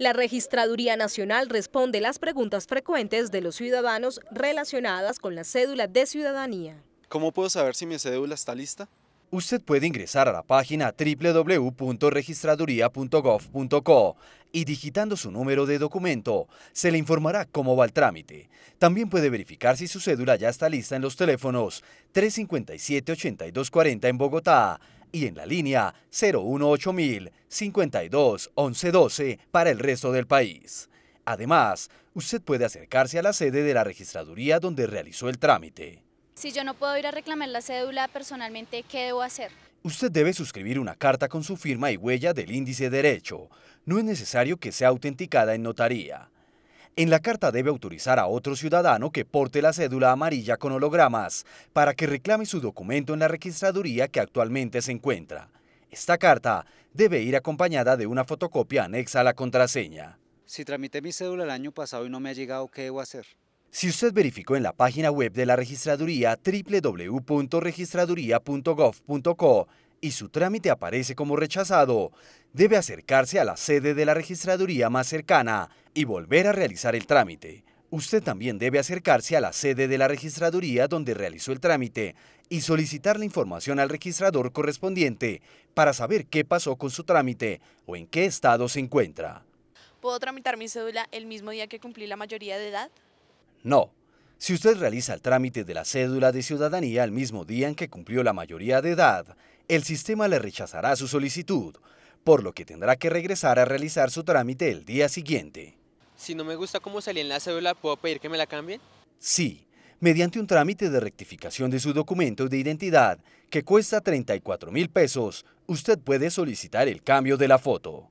La Registraduría Nacional responde las preguntas frecuentes de los ciudadanos relacionadas con la cédula de ciudadanía. ¿Cómo puedo saber si mi cédula está lista? Usted puede ingresar a la página www.registraduría.gov.co y digitando su número de documento, se le informará cómo va el trámite. También puede verificar si su cédula ya está lista en los teléfonos 357-8240 en Bogotá y en la línea 018000 52 1112 para el resto del país. Además, usted puede acercarse a la sede de la registraduría donde realizó el trámite. Si yo no puedo ir a reclamar la cédula personalmente, ¿qué debo hacer? Usted debe suscribir una carta con su firma y huella del índice derecho. No es necesario que sea autenticada en notaría. En la carta debe autorizar a otro ciudadano que porte la cédula amarilla con hologramas para que reclame su documento en la registraduría que actualmente se encuentra. Esta carta debe ir acompañada de una fotocopia anexa a la contraseña. Si tramité mi cédula el año pasado y no me ha llegado, ¿qué debo hacer? Si usted verificó en la página web de la registraduría www.registraduría.gov.co y su trámite aparece como rechazado, debe acercarse a la sede de la registraduría más cercana y volver a realizar el trámite. Usted también debe acercarse a la sede de la registraduría donde realizó el trámite y solicitar la información al registrador correspondiente para saber qué pasó con su trámite o en qué estado se encuentra. ¿Puedo tramitar mi cédula el mismo día que cumplí la mayoría de edad? No, si usted realiza el trámite de la cédula de ciudadanía al mismo día en que cumplió la mayoría de edad, el sistema le rechazará su solicitud, por lo que tendrá que regresar a realizar su trámite el día siguiente. Si no me gusta cómo salí en la cédula, ¿puedo pedir que me la cambien? Sí, mediante un trámite de rectificación de su documento de identidad que cuesta 34 mil pesos, usted puede solicitar el cambio de la foto.